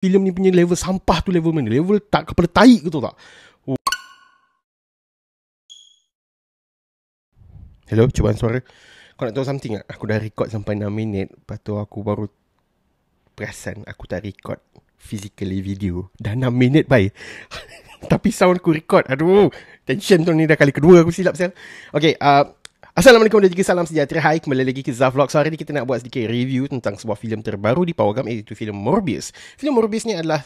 film ni punya level sampah tu level mana? Level tak kepala tai ke tu tak? Oh. Hello, cubaan suara. Kau nak tahu something tak? Aku dah record sampai 6 minit. Lepas tu aku baru perasan aku tak record physically video. Dah 6 minit, bye. Tapi sound aku record. Aduh, tension tu ni dah kali kedua aku silap sel. Okay, uh, Assalamualaikum dan juga salam sejahtera. Hai, kembali lagi ke Zavlog. So, hari ini kita nak buat sedikit review tentang sebuah filem terbaru di Powergam iaitu filem Morbius. Filem Morbius ni adalah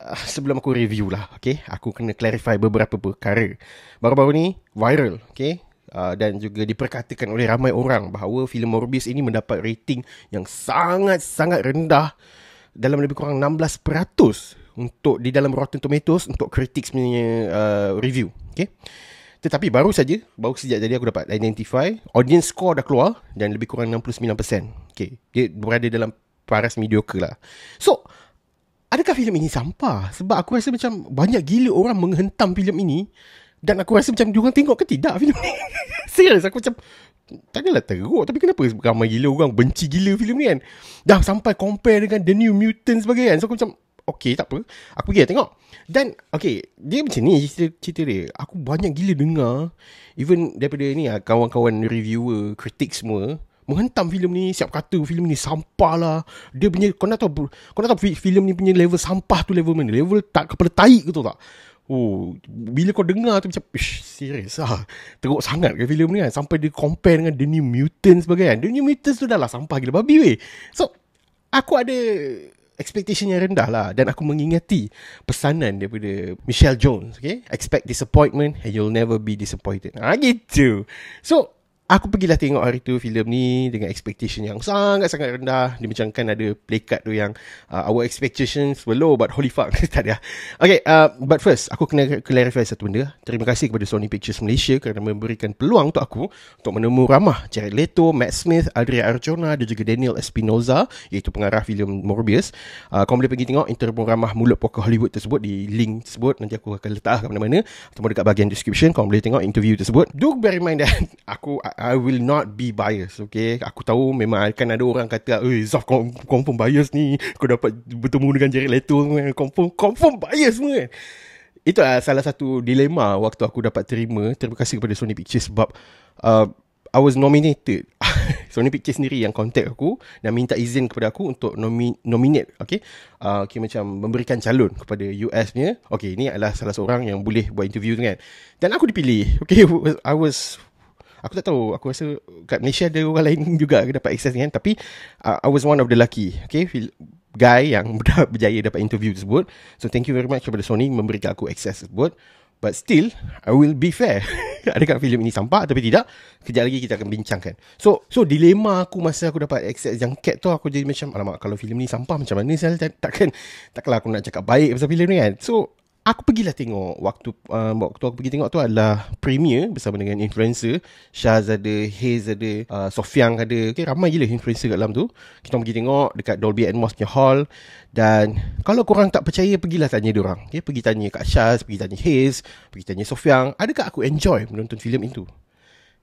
uh, sebelum aku review lah, okay? Aku kena clarify beberapa perkara. Baru-baru ni viral, okay? Uh, dan juga diperkatakan oleh ramai orang bahawa filem Morbius ini mendapat rating yang sangat-sangat rendah dalam lebih kurang 16% untuk di dalam Rotten Tomatoes untuk kritik sebenarnya uh, ah, review. Okay? Tetapi baru saja, baru sejak tadi aku dapat identify, audience score dah keluar dan lebih kurang 69%. Okay, dia berada dalam paras mediocre lah. So, adakah filem ini sampah? Sebab aku rasa macam banyak gila orang menghentam filem ini dan aku rasa macam diorang tengok ke tidak filem ni? Serius, aku macam Takkanlah teruk Tapi kenapa ramai gila orang Benci gila filem ni kan Dah sampai compare dengan The New Mutant sebagainya kan? So aku macam Okay takpe, Aku pergi tengok Dan okay Dia macam ni cerita, cerita dia Aku banyak gila dengar Even daripada ni ah, Kawan-kawan reviewer Kritik semua Menghentam filem ni Siap kata filem ni sampah lah Dia punya Kau nak tahu Kau nak tahu filem ni punya level sampah tu level mana Level tak kepala taik ke tu tak Oh, bila kau dengar tu macam Ish, serius lah Teruk sangat ke filem ni kan Sampai dia compare dengan The New Mutants sebagainya kan? The New Mutants tu dah lah Sampah gila babi weh So Aku ada expectation yang rendah lah dan aku mengingati pesanan daripada Michelle Jones okay expect disappointment and you'll never be disappointed ah gitu so Aku pergilah tengok hari tu filem ni dengan expectation yang sangat-sangat rendah. Dia macam kan ada play card tu yang uh, our expectations were low but holy fuck. tak ada. Okay, uh, but first aku kena clarify satu benda. Terima kasih kepada Sony Pictures Malaysia kerana memberikan peluang untuk aku untuk menemu ramah Jared Leto, Matt Smith, Adria Arjona dan juga Daniel Espinoza iaitu pengarah filem Morbius. Uh, kau boleh pergi tengok interview ramah mulut pokok Hollywood tersebut di link tersebut. Nanti aku akan letak ke mana-mana. Atau dekat bahagian description kau boleh tengok interview tersebut. Do bear in mind that aku... Uh, I will not be biased Okay Aku tahu memang akan ada orang kata Eh Zaf confirm bias ni Kau dapat bertemu dengan Jared Leto kan Confirm, confirm bias semua kan Itu uh, salah satu dilema Waktu aku dapat terima Terima kasih kepada Sony Pictures Sebab uh, I was nominated Sony Pictures sendiri yang contact aku Dan minta izin kepada aku untuk nomi- nominate Okay uh, Okay macam memberikan calon kepada US punya Okay Ini adalah salah seorang yang boleh buat interview tu kan Dan aku dipilih Okay I was aku tak tahu aku rasa kat Malaysia ada orang lain juga dapat akses ni kan tapi uh, I was one of the lucky okay guy yang berjaya dapat interview tersebut so thank you very much kepada Sony memberikan aku akses tersebut but still I will be fair adakah filem ini sampah tapi tidak kejap lagi kita akan bincangkan so so dilema aku masa aku dapat akses yang cat tu aku jadi macam alamak kalau filem ni sampah macam mana saya takkan takkanlah aku nak cakap baik pasal filem ni kan so Aku pergilah tengok waktu uh, waktu aku pergi tengok tu adalah premier bersama dengan influencer Shaz ada, Hayes ada, uh, Sofiang ada. Okay, ramai gila influencer kat dalam tu. Kita pergi tengok dekat Dolby Atmos punya hall. Dan kalau korang tak percaya, pergilah tanya orang. Okay, pergi tanya kat Shaz, pergi tanya Hayes, pergi tanya Sofiang. Adakah aku enjoy menonton filem itu?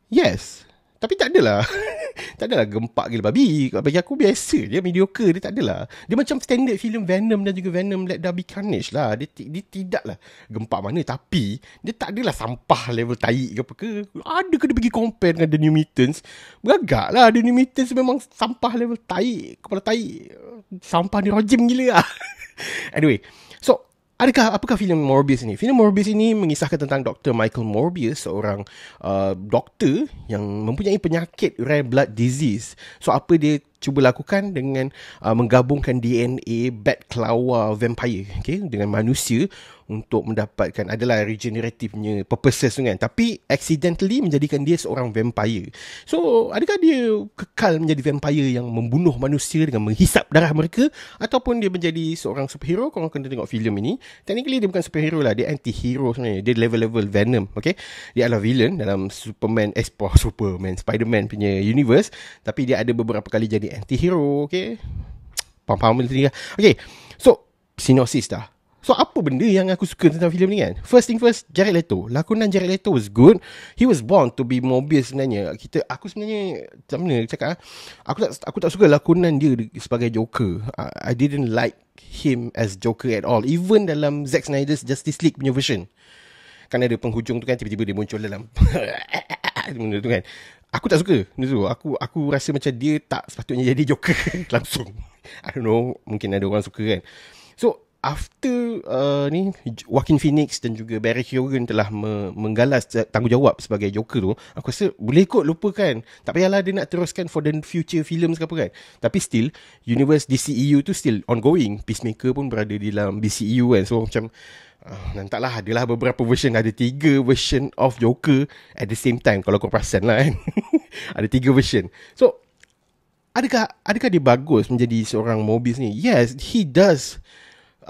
Yes, tapi tak adalah. tak adalah gempak gila babi. Bagi aku biasa je. Mediocre dia tak adalah. Dia macam standard film Venom dan juga Venom Let There Be Carnage lah. Dia, dia lah gempak mana. Tapi dia tak adalah sampah level taik ke apa ke. Ada ke dia pergi compare dengan The New Mutants. Beragak lah. The New Mutants memang sampah level taik. Kepala taik. Sampah ni rojim gila lah. anyway. So, Adakah apakah filem Morbius ini? Filem Morbius ini mengisahkan tentang Dr. Michael Morbius, seorang uh, doktor yang mempunyai penyakit rare blood disease. So apa dia cuba lakukan dengan uh, menggabungkan DNA bat kelawar vampire okay, dengan manusia untuk mendapatkan adalah regeneratifnya punya purposes tu kan tapi accidentally menjadikan dia seorang vampire so adakah dia kekal menjadi vampire yang membunuh manusia dengan menghisap darah mereka ataupun dia menjadi seorang superhero korang kena tengok filem ini technically dia bukan superhero lah dia anti-hero sebenarnya dia level-level Venom okay? dia adalah villain dalam Superman eh, Superman Spiderman punya universe tapi dia ada beberapa kali jadi okay, anti-hero, okay. Pam-pam military lah. Okay, so, sinopsis dah. So, apa benda yang aku suka tentang filem ni kan? First thing first, Jared Leto. Lakonan Jared Leto was good. He was born to be mobius sebenarnya. Kita, aku sebenarnya, macam mana cakap ah? Aku tak, aku tak suka lakonan dia sebagai Joker. I, ah, I didn't like him as Joker at all. Even dalam Zack Snyder's Justice League punya version. Kan ada penghujung tu kan, tiba-tiba dia muncul dalam... kan benda tu kan aku tak suka benda tu aku aku rasa macam dia tak sepatutnya jadi joker langsung i don't know mungkin ada orang suka kan so after uh, ni Joaquin Phoenix dan juga Barry Keoghan telah me- menggalas tanggungjawab sebagai Joker tu aku rasa boleh kot lupakan tak payahlah dia nak teruskan for the future film ke apa kan tapi still universe DCEU tu still ongoing Peacemaker pun berada di dalam DCEU kan so macam Ah, dan uh, lah adalah beberapa version ada tiga version of Joker at the same time kalau kau perasan lah kan ada tiga version so adakah adakah dia bagus menjadi seorang Mobius ni yes he does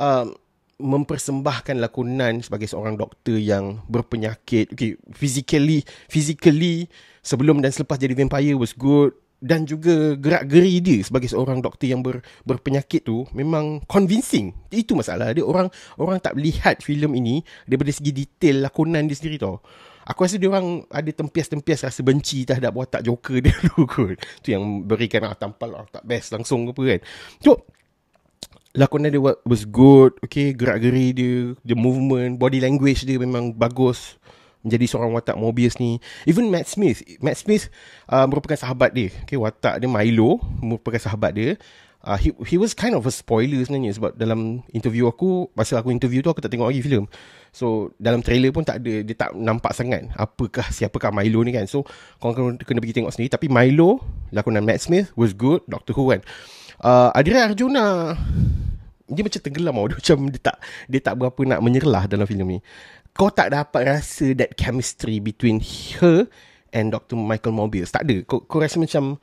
um, mempersembahkan lakonan sebagai seorang doktor yang berpenyakit okay physically physically sebelum dan selepas jadi vampire was good dan juga gerak-geri dia sebagai seorang doktor yang ber, berpenyakit tu memang convincing. Itu masalah dia orang orang tak lihat filem ini daripada segi detail lakonan dia sendiri tau. Aku rasa dia orang ada tempias-tempias rasa benci terhadap watak Joker dia tu kot. Tu yang berikan ah, tampal ah, tak best langsung ke apa kan. So, lakonan dia was good. Okay, gerak-geri dia, the movement, body language dia memang bagus menjadi seorang watak Mobius ni. Even Matt Smith, Matt Smith uh, merupakan sahabat dia. Okay, watak dia Milo merupakan sahabat dia. Uh, he he was kind of a spoiler sebenarnya sebab dalam interview aku masa aku interview tu aku tak tengok lagi filem. So dalam trailer pun tak ada dia tak nampak sangat apakah siapakah Milo ni kan. So kau kena, kena pergi tengok sendiri tapi Milo lakonan Matt Smith was good Doctor Who kan. Uh, Adira Arjuna dia macam tenggelam oh. dia macam dia tak dia tak berapa nak menyerlah dalam filem ni kau tak dapat rasa that chemistry between her and Dr. Michael Mobius. Tak ada. Kau, kau rasa macam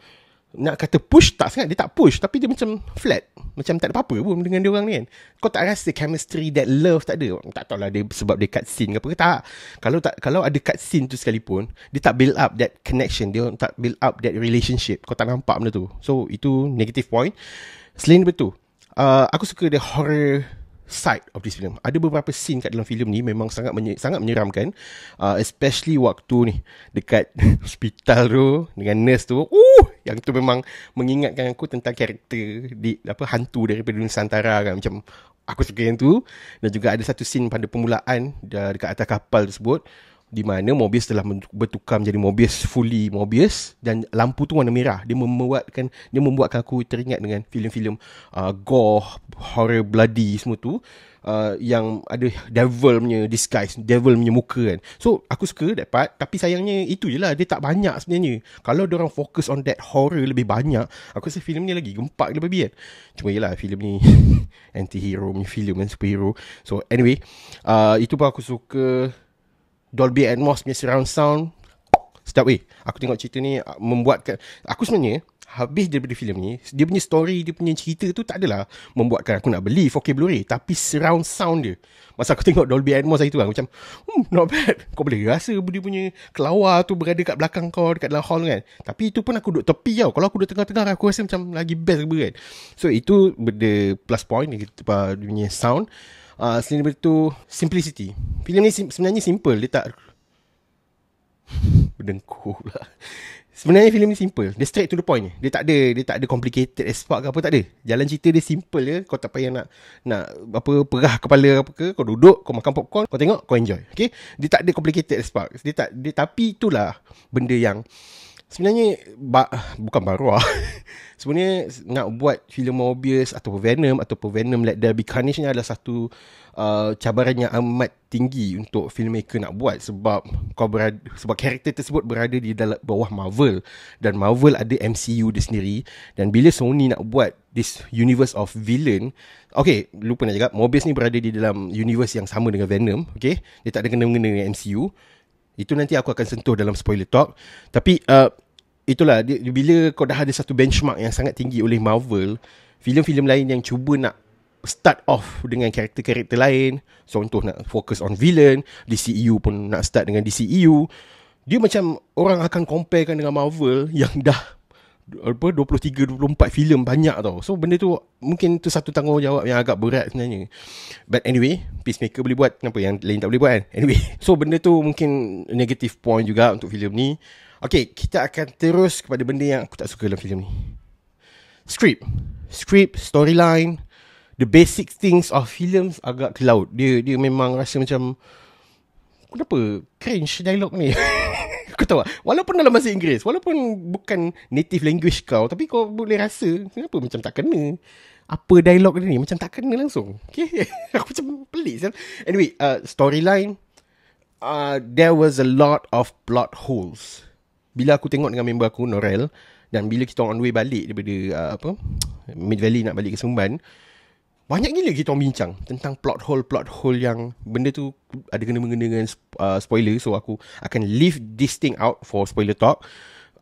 nak kata push tak sangat. Dia tak push. Tapi dia macam flat. Macam tak ada apa-apa pun dengan dia orang ni kan. Kau tak rasa chemistry that love tak ada. Tak tahulah dia, sebab dia cut scene ke apa ke. Tak. Kalau, tak, kalau ada cut scene tu sekalipun, dia tak build up that connection. Dia tak build up that relationship. Kau tak nampak benda tu. So, itu negative point. Selain daripada tu, uh, aku suka the horror side of this film. Ada beberapa scene kat dalam filem ni memang sangat menye- sangat menyeramkan. Uh, especially waktu ni dekat hospital tu dengan nurse tu. Uh, yang tu memang mengingatkan aku tentang karakter di apa hantu daripada Nusantara kan macam aku suka yang tu dan juga ada satu scene pada permulaan dekat atas kapal tersebut di mana Mobius telah bertukar menjadi Mobius fully Mobius dan lampu tu warna merah dia membuatkan dia membuatkan aku teringat dengan filem-filem uh, gore horror bloody semua tu uh, yang ada devil punya disguise devil punya muka kan so aku suka that part tapi sayangnya itu je lah dia tak banyak sebenarnya kalau orang fokus on that horror lebih banyak aku rasa filem ni lagi gempak lebih kan cuma lah filem ni anti-hero punya filem kan superhero so anyway uh, itu pun aku suka Dolby Atmos punya surround sound Sedap weh Aku tengok cerita ni ah, Membuatkan Aku sebenarnya Habis daripada filem ni Dia punya story Dia punya cerita tu Tak adalah Membuatkan aku nak beli 4K Blu-ray Tapi surround sound dia Masa aku tengok Dolby Atmos hari tu kan Macam hmm, Not bad Kau boleh rasa Dia punya Kelawar tu berada kat belakang kau Dekat dalam hall kan Tapi itu pun aku duduk tepi tau Kalau aku duduk tengah-tengah Aku rasa macam Lagi best ke kan So itu Benda plus point Dia punya sound uh, selain daripada tu simplicity filem ni sim- sebenarnya simple dia tak berdengkuh lah sebenarnya filem ni simple dia straight to the point dia tak ada dia tak ada complicated as fuck ke apa tak ada jalan cerita dia simple je kau tak payah nak nak apa perah kepala apa ke kau duduk kau makan popcorn kau tengok kau enjoy Okay, dia tak ada complicated as dia tak dia tapi itulah benda yang sebenarnya ba- bukan baru lah. sebenarnya nak buat filem Morbius atau Venom atau Venom Let There Be Carnage ni adalah satu uh, cabaran yang amat tinggi untuk filmmaker nak buat sebab kau berada, sebab karakter tersebut berada di dalam bawah Marvel dan Marvel ada MCU dia sendiri dan bila Sony nak buat this universe of villain okay lupa nak cakap Morbius ni berada di dalam universe yang sama dengan Venom okay dia tak ada kena-mengena dengan MCU itu nanti aku akan sentuh dalam spoiler talk. Tapi uh, itulah dia, bila kau dah ada satu benchmark yang sangat tinggi oleh Marvel, filem-filem lain yang cuba nak start off dengan karakter-karakter lain, contoh nak fokus on villain, DCU e pun nak start dengan DCU, e Dia macam orang akan comparekan dengan Marvel yang dah apa 23 24 filem banyak tau. So benda tu mungkin tu satu tanggungjawab yang agak berat sebenarnya. But anyway, peacemaker boleh buat kenapa yang lain tak boleh buat kan? Anyway, so benda tu mungkin negative point juga untuk filem ni. Okay, kita akan terus kepada benda yang aku tak suka dalam filem ni. Script. Script, storyline, the basic things of films agak kelaut. Dia dia memang rasa macam kenapa cringe dialog ni. Kau tahu Walaupun dalam bahasa Inggeris Walaupun bukan native language kau Tapi kau boleh rasa Kenapa macam tak kena Apa dialog dia ni Macam tak kena langsung Okay Aku macam pelik Anyway uh, Storyline uh, There was a lot of plot holes Bila aku tengok dengan member aku Norel Dan bila kita on the way balik Daripada uh, apa Mid Valley nak balik ke Sumban uh, banyak gila kita orang bincang tentang plot hole plot hole yang benda tu ada kena mengenai dengan uh, spoiler so aku akan leave this thing out for spoiler talk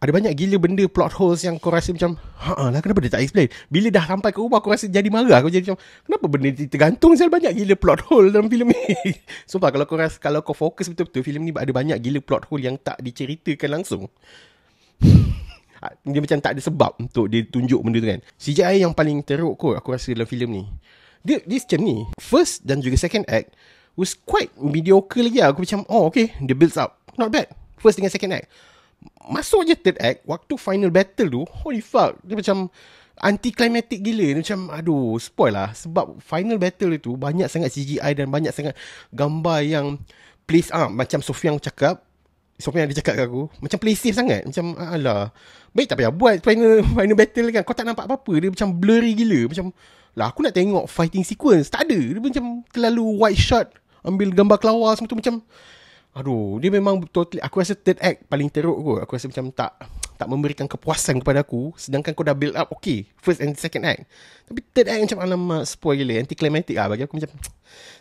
ada banyak gila benda plot holes yang kau rasa macam haa lah kenapa dia tak explain bila dah sampai ke rumah aku rasa jadi marah aku jadi macam kenapa benda ni tergantung sebab banyak gila plot hole dalam filem ni sumpah kalau kau rasa kalau kau fokus betul-betul filem ni ada banyak gila plot hole yang tak diceritakan langsung Ah, dia macam tak ada sebab untuk dia tunjuk benda tu kan. CGI yang paling teruk kot aku rasa dalam filem ni. Dia dia macam ni. First dan juga second act was quite mediocre lagi lah. Aku macam oh okay dia builds up. Not bad. First dengan second act. Masuk je third act waktu final battle tu holy fuck dia macam anti-climatic gila. Dia macam aduh spoil lah. Sebab final battle itu banyak sangat CGI dan banyak sangat gambar yang Please ah macam Sofian cakap Sofian yang dia cakap aku Macam play safe sangat Macam alah Baik tak payah buat final, final battle kan Kau tak nampak apa-apa Dia macam blurry gila Macam Lah aku nak tengok fighting sequence Tak ada Dia macam terlalu wide shot Ambil gambar kelawar semua tu macam Aduh Dia memang totally Aku rasa third act paling teruk kot Aku rasa macam tak Tak memberikan kepuasan kepada aku Sedangkan kau dah build up Okay First and second act Tapi third act macam alamak Spoil gila Anticlimactic lah Bagi aku macam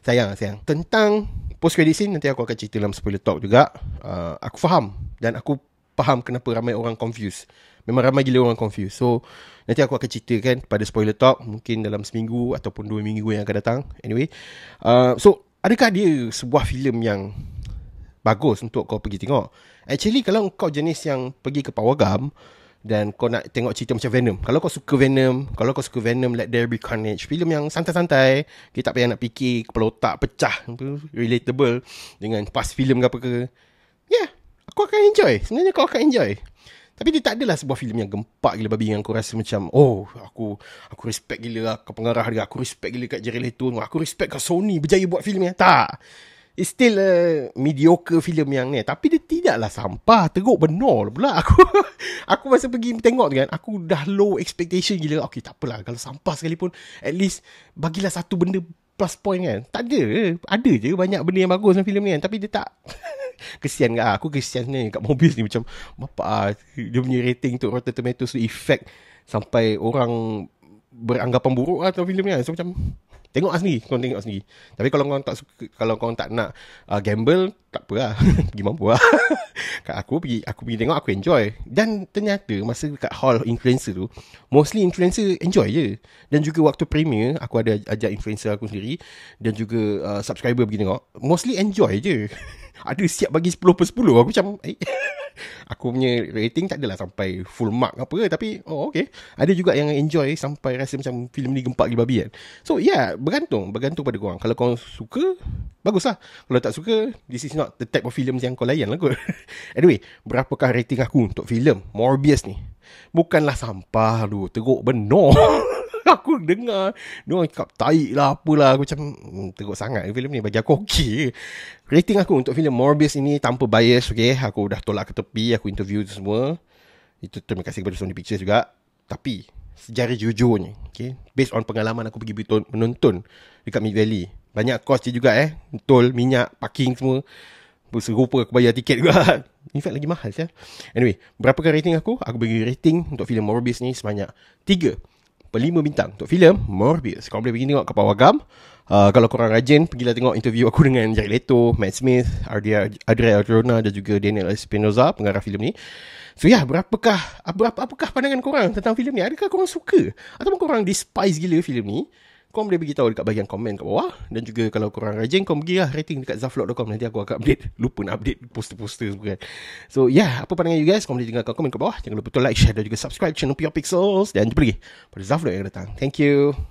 Sayang sayang Tentang post credit scene nanti aku akan cerita dalam spoiler talk juga. Uh, aku faham dan aku faham kenapa ramai orang confused. Memang ramai gila orang confused. So nanti aku akan ceritakan pada spoiler talk mungkin dalam seminggu ataupun dua minggu yang akan datang. Anyway, uh, so adakah dia sebuah filem yang bagus untuk kau pergi tengok? Actually kalau kau jenis yang pergi ke Pawagam, dan kau nak tengok cerita macam Venom. Kalau kau suka Venom, kalau kau suka Venom Let There Be Carnage, Film yang santai-santai, kita tak payah nak fikir kepala otak pecah, relatable dengan past film ke apa ke. Yeah, aku akan enjoy. Sebenarnya kau akan enjoy. Tapi dia tak adalah sebuah film yang gempak gila babi yang kau rasa macam oh aku aku respect gila kepengarah pengarah dia aku respect gila kat Jerry Leto aku respect kat Sony berjaya buat filem ni tak It's still a mediocre film yang ni Tapi dia tidaklah sampah Teruk benar pula Aku aku masa pergi tengok tu kan Aku dah low expectation gila Okay takpelah Kalau sampah sekalipun At least Bagilah satu benda plus point kan Tak ada Ada je banyak benda yang bagus dalam film ni kan Tapi dia tak Kesian ke Aku kesian ni kat mobil ni Macam Bapak ah, Dia punya rating tu Rotten Tomatoes tu effect Sampai orang Beranggapan buruk lah tentang film ni kan So macam Tengok lah sendiri Korang tengok sendiri Tapi kalau kau tak suka Kalau kau tak nak uh, Gamble Tak apa lah Pergi mampu lah Kat aku pergi Aku pergi tengok Aku enjoy Dan ternyata Masa kat hall influencer tu Mostly influencer enjoy je Dan juga waktu premier Aku ada ajak influencer aku sendiri Dan juga uh, Subscriber pergi tengok Mostly enjoy je Ada siap bagi 10 per 10 Aku macam Eh aku punya rating tak adalah sampai full mark apa ke tapi oh okey ada juga yang enjoy sampai rasa macam film ni gempak gila babi kan so yeah bergantung bergantung pada korang kalau korang suka lah kalau tak suka this is not the type of film yang kau layan lah kot anyway berapakah rating aku untuk film morbius ni bukanlah sampah lu teruk benar aku dengar Diorang cakap Taik lah Apalah Aku macam hmm, Teruk sangat filem ni Bagi aku okey Rating aku untuk filem Morbius ini Tanpa bias okay Aku dah tolak ke tepi Aku interview tu semua Itu terima kasih kepada Sony Pictures juga Tapi Sejarah jujurnya okay? Based on pengalaman aku pergi menonton Dekat Mid Valley Banyak cost je juga eh Tol, minyak, parking semua Serupa aku bayar tiket juga In fact lagi mahal sah. Anyway Berapakah rating aku? Aku bagi rating untuk filem Morbius ni sebanyak Berlima bintang Untuk filem Morbius Korang boleh pergi tengok Kapal Wagam uh, Kalau korang rajin Pergilah tengok interview aku Dengan Jared Leto Matt Smith Adria Adriana Dan juga Daniel Espinoza Pengarah filem ni So ya, yeah, berapakah berapa, apakah pandangan korang tentang filem ni? Adakah korang suka? Atau korang despise gila filem ni? korang boleh beritahu dekat bahagian komen kat bawah dan juga kalau korang rajin korang pergi lah rating dekat zaflog.com nanti aku akan update lupa nak update poster-poster semua kan so yeah apa pandangan you guys korang boleh tinggalkan komen kat bawah jangan lupa to like share dan juga subscribe channel PR Pixels dan jumpa lagi pada zaflog yang datang thank you